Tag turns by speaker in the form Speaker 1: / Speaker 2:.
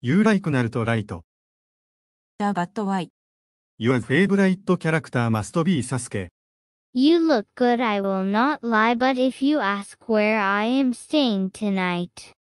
Speaker 1: You like なると right. The b
Speaker 2: u why?
Speaker 1: Your favorite character must be Sasuke.
Speaker 2: You look good I will not lie but if you ask where I am staying tonight.